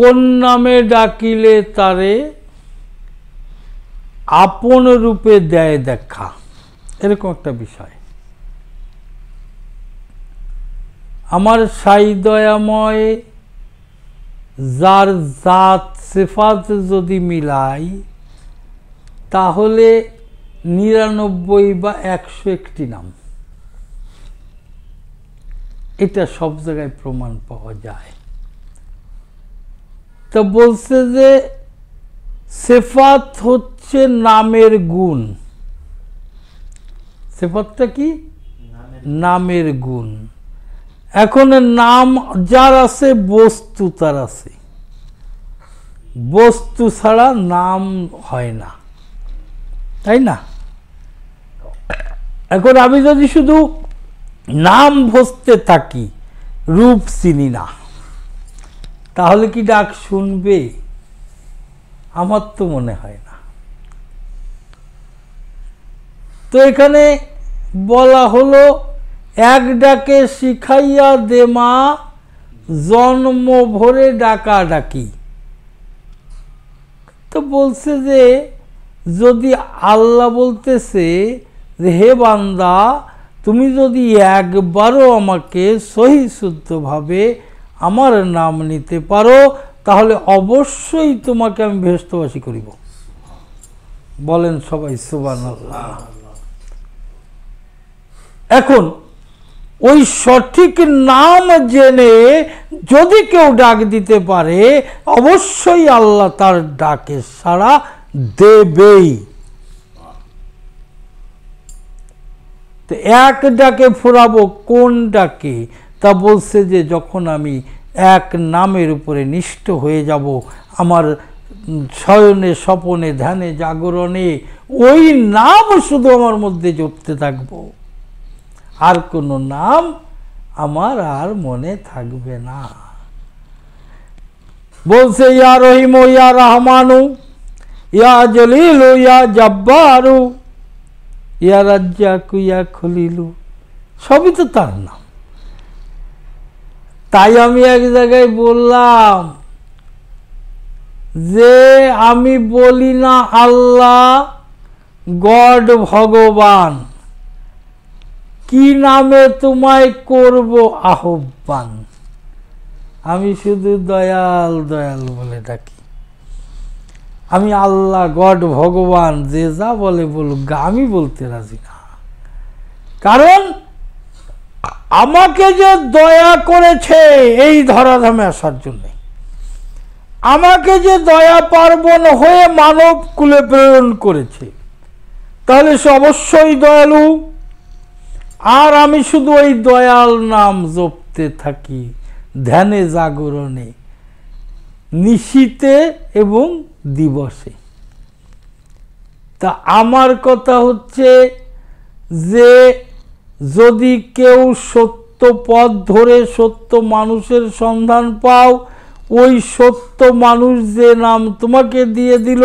কোন নামে ডাকিলে তারে আপন রূপে দেয় দেখা এরকম একটা বিষয় আমার সাই দয়াময় যার জাত সেফাত যদি মিলাই তাহলে নিরানব্বই বা একশো একটি নাম এটা সব জায়গায় প্রমাণ পাওয়া যায় তা বলছে যে সেফাত হচ্ছে নামের গুণ সেফাতটা কি নামের গুণ এখন নাম যার আছে বস্তু তার আছে বস্তু ছাড়া নাম হয় না তাই না এখন আমি যদি শুধু নাম ভসতে থাকি রূপ চিনি না তাহলে কি ডাক শুনবে আমার তো মনে হয় না তো এখানে বলা হলো এক ডাকে শিখাইয়া দে মা জন্ম ভরে ডাকা ডাকি তো বলছে যে যদি আল্লাহ বলতেছে যে হে বান্দা তুমি যদি একবারও আমাকে সহি শুদ্ধভাবে আমার নাম নিতে পারো তাহলে অবশ্যই তোমাকে আমি বেহস্তবাসী করিব বলেন সবাই সুবান এখন ওই সঠিক নাম জেনে যদি কেউ ডাক দিতে পারে অবশ্যই আল্লাহ তার ডাকে সাড়া দেবেই তো এক ডাকে ফুরাবো কোন ডাকে তা বলছে যে যখন আমি এক নামের উপরে নিষ্ঠ হয়ে যাব আমার শয়নে স্বপনে ধ্যানে জাগরণে ওই নাম শুধু আমার মধ্যে জপতে থাকব আর কোনো নাম আমার আর মনে থাকবে না বলছে ইয়া রহিম ইয়া রহমানু ইয়া জলিল ইয়া জব্বারু ইয়া রাজ্জাকু ইয়া খলিলু সবই তো তার নাম তাই আমি এক জায়গায় বললাম যে আমি বলি না আল্লাহ গড ভগবান কি নামে তোমায় করব আহ্বান আমি শুধু দয়াল দয়াল বলে ডাকি আমি আল্লাহ গড ভগবান যে যা বলে বলুক আমি বলতে রাজি না কারণ আমাকে যে দয়া করেছে এই ধরাধামে আসার জন্য আমাকে যে দয়া পার্বণ হয়ে মানব কুলে প্রেরণ করেছে তাহলে সে অবশ্যই দয়ালু আর আমি শুধু ওই দয়াল নাম জপতে থাকি ধ্যানে জাগরণে নিশিতে এবং দিবসে তা আমার কথা হচ্ছে যে যদি কেউ সত্য পথ ধরে সত্য মানুষের সন্ধান পাও ওই সত্য মানুষ যে নাম তোমাকে দিয়ে দিল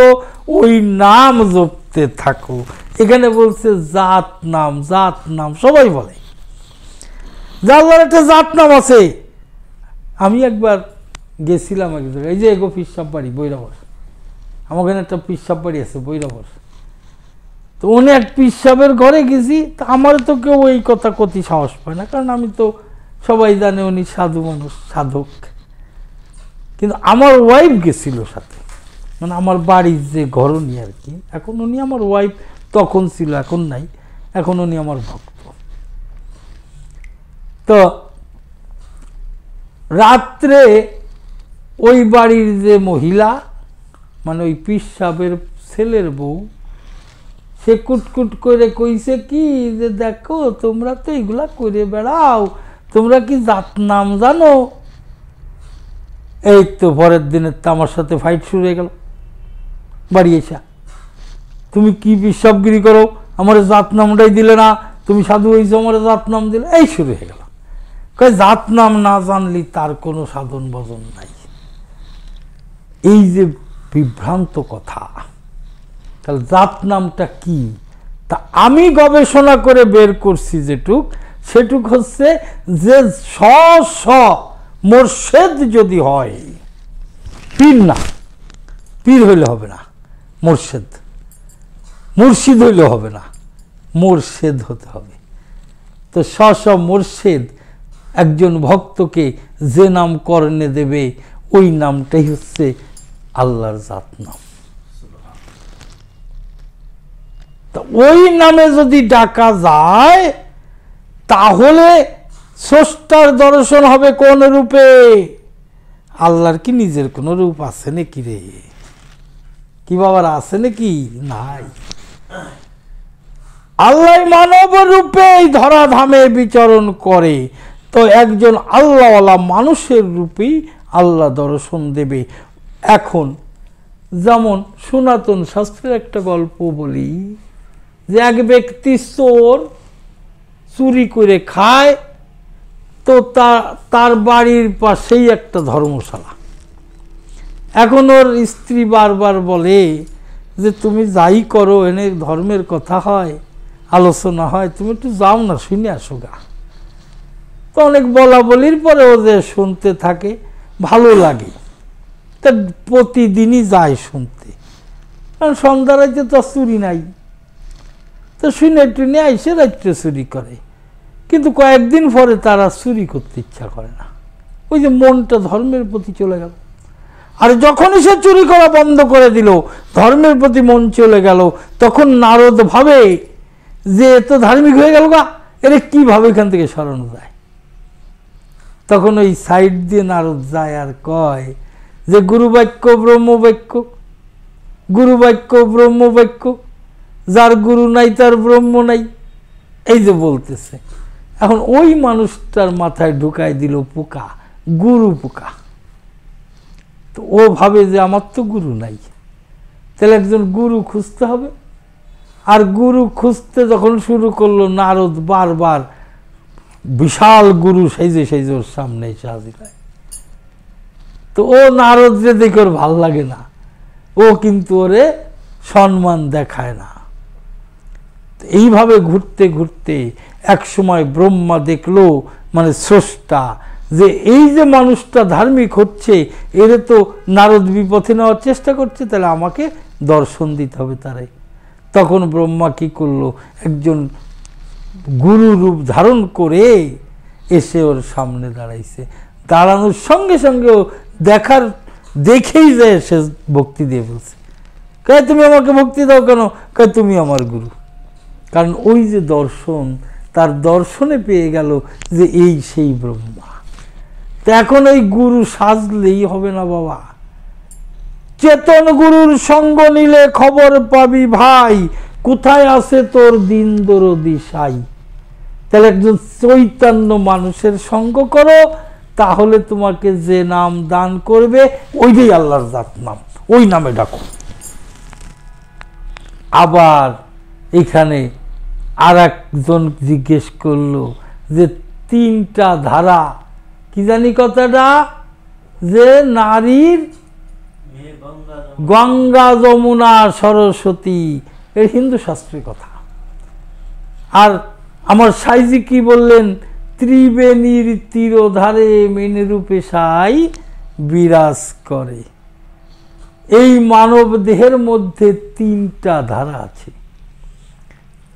ওই নাম জপতে থাকো এখানে বলছে জাত নাম জাত নাম সবাই বলে জাল্লার একটা জাত নাম আছে আমি একবার গেছিলাম এক জায়গায় এই যে এগো পিসাব বাড়ি বৈরাবর আমার এখানে একটা পিসাব বাড়ি আছে বৈরাবর তো উনি এক পিসাবের ঘরে গেছি তা আমার তো কেউ এই কথা কতি সাহস পায় না কারণ আমি তো সবাই জানে উনি সাধু মানুষ সাধক কিন্তু আমার ওয়াইফ গেছিল সাথে মানে আমার বাড়ির যে ঘরণী আর কি এখন উনি আমার ওয়াইফ তখন ছিল এখন নাই এখন উনি আমার ভক্ত তো রাত্রে ওই বাড়ির যে মহিলা মানে ওই পিস ছেলের বউ সে কুটকুট করে কইছে কি যে দেখো তোমরা তো এগুলা করে বেড়াও তোমরা কি জাত নাম জানো এই তো পরের দিনের তো আমার সাথে ফাইট শুরু হয়ে গেল বাড়ি এসা তুমি কি বিশ্বগিরি করো আমার জাত নামটাই দিলে না তুমি সাধু হয়েছো আমার জাত নাম দিলে এই শুরু হয়ে গেল কয়ে জাত নাম না জানলি তার কোনো সাধন ভজন নাই এই যে বিভ্রান্ত কথা তাহলে জাত নামটা কি তা আমি গবেষণা করে বের করছি যেটুক সেটুক হচ্ছে যে স স মোরশেদ যদি হয় পীর না পীর হইলে হবে না মোর্শেদ মুর্শিদ হইলে হবে না মোর্শেদ হতে হবে তো স স মোর্শেদ একজন ভক্তকে যে নাম করণে দেবে ওই নামটাই হচ্ছে আল্লাহর জাত নাম তা ওই নামে যদি ডাকা যায় তাহলে স্রষ্টার দর্শন হবে কোন রূপে আল্লাহর কি নিজের কোনো রূপ আছে নাকি রে কি বাবার আছে নাকি নাই আল্লাহ মানব রূপে ধরাধামে বিচরণ করে তো একজন আল্লাহওয়ালা মানুষের রূপেই আল্লাহ দর্শন দেবে এখন যেমন সনাতন শাস্ত্রের একটা গল্প বলি যে এক ব্যক্তি চোর চুরি করে খায় তো তার বাড়ির পাশেই একটা ধর্মশালা এখন ওর স্ত্রী বারবার বলে যে তুমি যাই করো এনে ধর্মের কথা হয় আলোচনা হয় তুমি একটু যাও না শুনে আসো গা তো অনেক বলা বলির পরে ও যে শুনতে থাকে ভালো লাগে তা প্রতিদিনই যায় শুনতে কারণ সন্ধ্যা রাজ্যে তো চুরি নাই তো শুনে টুনে আইসে রাত্রে চুরি করে কিন্তু কয়েকদিন পরে তারা চুরি করতে ইচ্ছা করে না ওই যে মনটা ধর্মের প্রতি চলে গেল আর যখনই সে চুরি করা বন্ধ করে দিল ধর্মের প্রতি মন চলে গেল তখন নারদ ভাবে যে এত ধার্মিক হয়ে গেল গা এরা কীভাবে এখান থেকে স্মরণ যায় তখন ওই সাইড দিয়ে নারদ যায় আর কয় যে গুরুবাক্য ব্রহ্মবাক্য গুরুবাক্য ব্রহ্মবাক্য যার গুরু নাই তার ব্রহ্ম নাই এই যে বলতেছে এখন ওই মানুষটার মাথায় ঢুকাই দিল পোকা গুরু পোকা তো ও ভাবে যে আমার তো গুরু নাই তাহলে একজন গুরু খুঁজতে হবে আর গুরু খুঁজতে যখন শুরু করলো নারদ বারবার বিশাল গুরু সেজে সেজে ওর সামনে এসে হাজির তো ও নারদ যে দেখে ওর ভাল লাগে না ও কিন্তু ওরে সম্মান দেখায় না এইভাবে ঘুরতে ঘুরতে এক সময় ব্রহ্মা দেখল মানে স্রষ্টা যে এই যে মানুষটা ধার্মিক হচ্ছে এরে তো নারদ বিপথে নেওয়ার চেষ্টা করছে তাহলে আমাকে দর্শন দিতে হবে তারে তখন ব্রহ্মা কি করলো একজন গুরু রূপ ধারণ করে এসে ওর সামনে দাঁড়াইছে দাঁড়ানোর সঙ্গে সঙ্গে ও দেখার দেখেই যে সে ভক্তি দিয়ে বলছে কে তুমি আমাকে ভক্তি দাও কেন কে তুমি আমার গুরু কারণ ওই যে দর্শন তার দর্শনে পেয়ে গেল যে এই সেই ব্রহ্মা তো এখন ওই গুরু সাজলেই হবে না বাবা চেতন গুরুর সঙ্গ নিলে খবর পাবি ভাই কোথায় আছে তোর দিন দরদি সাই তাহলে একজন চৈতন্য মানুষের সঙ্গ করো তাহলে তোমাকে যে নাম দান করবে ওইটাই আল্লাহর জাত নাম ওই নামে ডাকো আবার এখানে আর একজন জিজ্ঞেস করলো যে তিনটা ধারা কি জানি কথাটা যে নারীর গঙ্গা যমুনা সরস্বতী এ হিন্দু শাস্ত্রের কথা আর আমার সাইজি কি বললেন ত্রিবেণীর তীরধারে মেনরূপে সাই বিরাজ করে এই মানব দেহের মধ্যে তিনটা ধারা আছে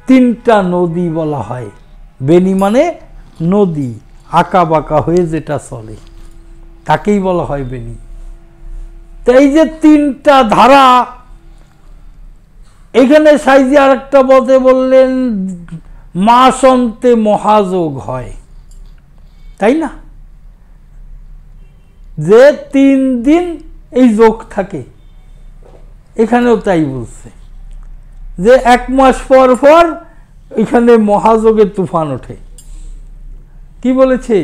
তিনটা নদী বলা হয় বেনি মানে নদী আঁকা বাঁকা হয়ে যেটা চলে তাকেই বলা হয় বেনি তাই যে তিনটা ধারা এখানে সাইজে আর একটা পদে বললেন মাস অন্তে মহাযোগ হয় তাই না যে তিন দিন এই যোগ থাকে এখানেও তাই বলছে যে এক মাস পর পর এখানে মহাযোগের তুফান ওঠে কি বলেছে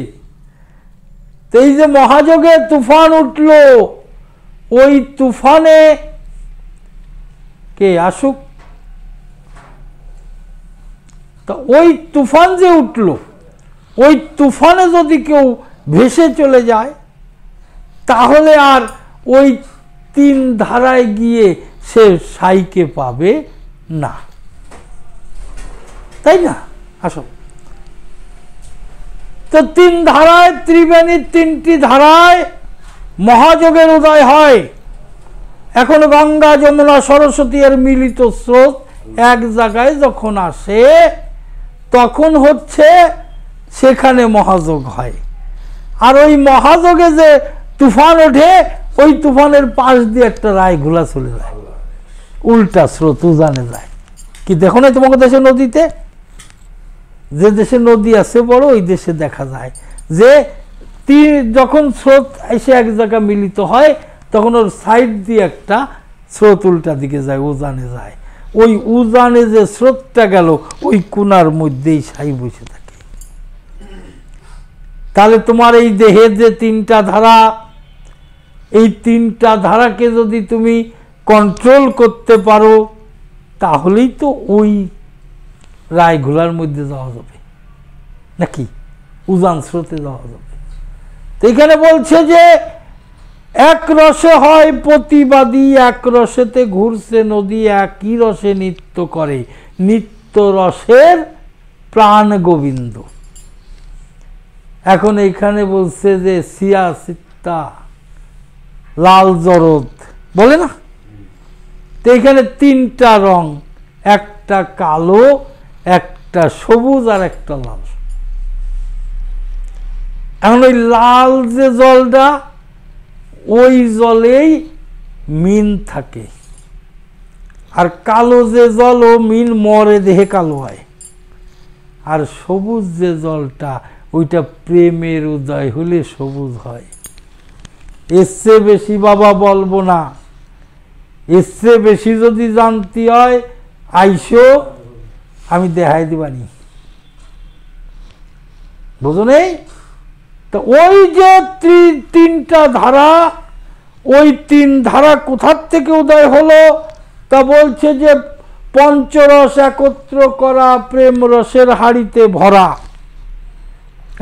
এই যে মহাযোগে তুফান উঠল ওই তুফানে কে আসুক তা ওই তুফান যে উঠল ওই তুফানে যদি কেউ ভেসে চলে যায় তাহলে আর ওই তিন ধারায় গিয়ে সে সাইকে পাবে না তাই না আসো তো তিন ধারায় ত্রিবেণীর তিনটি ধারায় মহাযোগের উদয় হয় এখন গঙ্গা যমুনা সরস্বতী এর মিলিত স্রোত এক জায়গায় যখন আসে তখন হচ্ছে সেখানে মহাযোগ হয় আর ওই মহাযোগে যে তুফান ওঠে ওই তুফানের পাশ দিয়ে একটা রায় ঘোলা চলে যায় উল্টা স্রোত উজানে যায় কি দেখো না তোমাকে দেশে নদীতে যে দেশে নদী আছে বড় ওই দেশে দেখা যায় যে তীর যখন স্রোত এসে এক জায়গা মিলিত হয় তখন ওর সাইড দিয়ে একটা স্রোত উল্টা দিকে যায় উজানে যায় ওই উজানে যে স্রোতটা গেল ওই কোনার মধ্যেই সাই বসে থাকে তাহলে তোমার এই দেহের যে তিনটা ধারা এই তিনটা ধারাকে যদি তুমি কন্ট্রোল করতে পারো তাহলেই তো ওই রায়গুলার মধ্যে যাওয়া যাবে নাকি উজান স্রোতে যাওয়া যাবে তো এখানে বলছে যে এক রসে হয় প্রতিবাদী এক রসেতে ঘুরছে নদী একই রসে নৃত্য করে নিত্য রসের প্রাণ গোবিন্দ এখন এখানে বলছে যে সিয়া সিত্তা লাল জরদ বলে না তো এখানে তিনটা রং একটা কালো একটা সবুজ আর একটা লাল এখন ওই লাল যে জলটা ওই জলেই মিন থাকে আর কালো যে জল ও মিন মরে দেহে কালো হয় আর সবুজ যে জলটা ওইটা প্রেমের উদয় হলে সবুজ হয় এর চেয়ে বেশি বাবা বলবো না এর বেশি যদি জানতে হয় আইসো আমি দেহাই দিবানি বুঝো নেই তো ওই যে তিনটা ধারা ওই তিন ধারা কোথার থেকে উদয় হলো তা বলছে যে পঞ্চরস একত্র করা প্রেম রসের হাড়িতে ভরা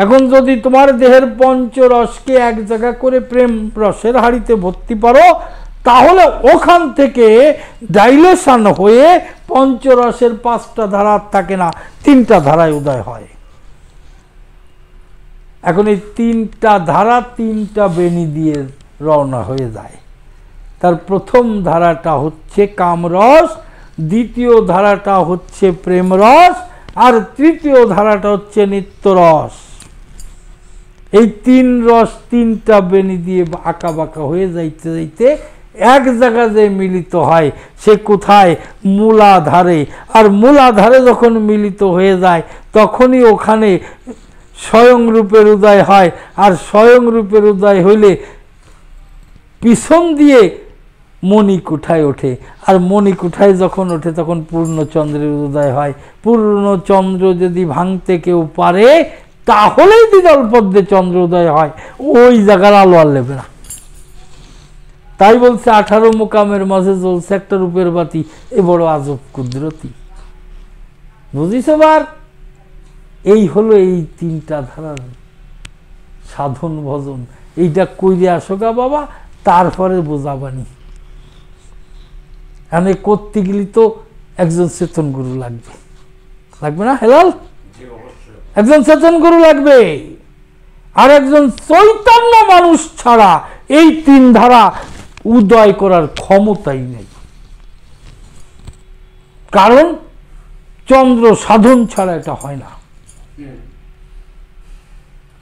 এখন যদি তোমার দেহের পঞ্চরসকে এক জায়গা করে প্রেম রসের হাড়িতে ভর্তি পারো তাহলে ওখান থেকে ডাইলেশন হয়ে পঞ্চরসের পাঁচটা ধারা থাকে না তিনটা ধারায় উদয় হয় এখন এই তিনটা ধারা তিনটা বেনি দিয়ে রওনা হয়ে যায় তার প্রথম ধারাটা হচ্ছে কামরস দ্বিতীয় ধারাটা হচ্ছে প্রেমরস আর তৃতীয় ধারাটা হচ্ছে নিত্যরস এই তিন রস তিনটা বেনি দিয়ে আঁকা বাঁকা হয়ে যাইতে যাইতে এক জায়গা যে মিলিত হয় সে কোথায় মূলাধারে আর মূলাধারে যখন মিলিত হয়ে যায় তখনই ওখানে স্বয়ংরূপের উদয় হয় আর স্বয়ংরূপের উদয় হইলে পিছন দিয়ে মণি কোঠায় ওঠে আর মণি কোঠায় যখন ওঠে তখন পূর্ণচন্দ্রের উদয় হয় পূর্ণচন্দ্র যদি ভাঙতে কেউ পারে তাহলেই দ্বিদল পদ্মে চন্দ্র উদয় হয় ওই জায়গার আলো আর লেবে না তাই বলছে আঠারো মোকামের মাঝে জ্বলছে একটা রূপের বাতি এ বড় আজব কুদরতি বুঝিস এই হলো এই তিনটা ধারার সাধন ভজন এইটা কইরে আসোকা বাবা তারপরে বোঝাবানি এখানে করতে গেলি তো একজন চেতন গুরু লাগবে লাগবে না হেলাল একজন চেতন গুরু লাগবে আর একজন চৈতন্য মানুষ ছাড়া এই তিন ধারা উদয় করার ক্ষমতাই নেই কারণ চন্দ্র সাধন ছাড়া এটা হয় না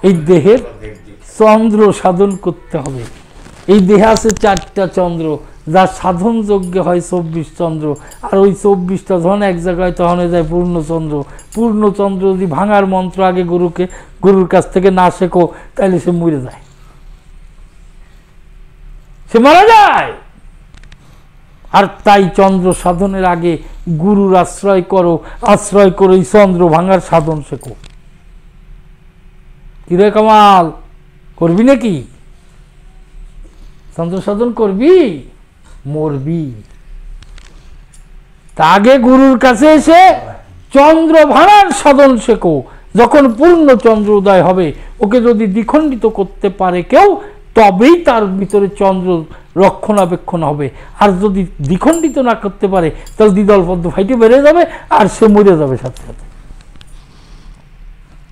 এই দেহের চন্দ্র সাধন করতে হবে এই দেহে আছে চারটা চন্দ্র যা সাধন যোগ্য হয় চব্বিশ চন্দ্র আর ওই চব্বিশটা যখন এক জায়গায় তখন যায় পূর্ণচন্দ্র পূর্ণচন্দ্র যদি ভাঙার মন্ত্র আগে গুরুকে গুরুর কাছ থেকে না শেখো তাহলে সে মরে যায় সে মারা যায় আর তাই চন্দ্র সাধনের আগে গুরুর আশ্রয় করো আশ্রয় করো এই চন্দ্র ভাঙার সাধন শেখো কিরে কামাল করবি নাকি চন্দ্র সাধন করবি মরবি তা আগে গুরুর কাছে এসে চন্দ্র ভাঙার সাধন শেখো যখন পূর্ণ চন্দ্র উদয় হবে ওকে যদি দ্বিখণ্ডিত করতে পারে কেউ তবেই তার ভিতরে চন্দ্র রক্ষণাবেক্ষণ হবে আর যদি দ্বিখণ্ডিত না করতে পারে তাহলে দ্বিদল পদ্ম ফাইটে বেড়ে যাবে আর সে মরে যাবে সাথে সাথে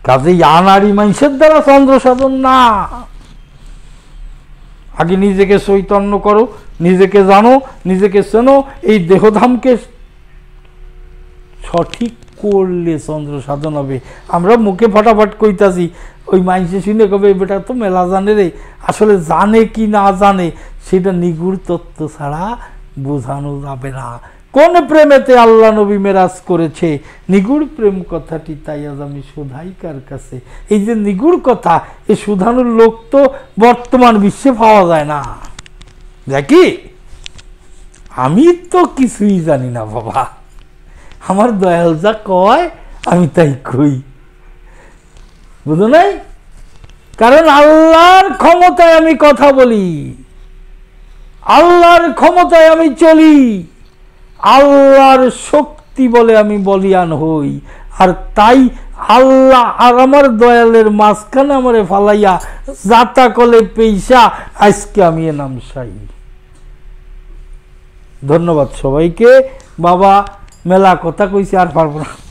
কাজে আনারি মানুষের দ্বারা চন্দ্র সাধন না আগে নিজেকে চৈতন্য করো নিজেকে জানো নিজেকে চেনো এই দেহধামকে সঠিক করলে চন্দ্র সাধন হবে আমরা মুখে ফটাফট কইতাছি ওই মাইনসে শুনে কবে বেটা তো মেলা জানে রে আসলে জানে কি না জানে সেটা নিগুড় তত্ত্ব ছাড়া বোঝানো যাবে না কোন প্রেমেতে আল্লাহ নবী মেরাজ করেছে নিগুড় প্রেম কথাটি তাই আজ আমি কার কাছে এই যে নিগুড় কথা এই সুধানোর লোক তো বর্তমান বিশ্বে পাওয়া যায় না দেখি আমি তো কিছুই জানি না বাবা আমার দয়াল যা কয় আমি তাই কই বুঝো নাই কারণ আল্লাহর ক্ষমতায় আমি কথা বলি আল্লাহর ক্ষমতায় আমি চলি আল্লাহর শক্তি বলে আমি বলিয়ান হই আর তাই আল্লাহ আর আমার দয়ালের মাঝখানে আমার ফালাইয়া যাতা কলে পেইসা আজকে আমি এ নাম সাই ধন্যবাদ সবাইকে বাবা মেলা কথা কইছি আর পারবো না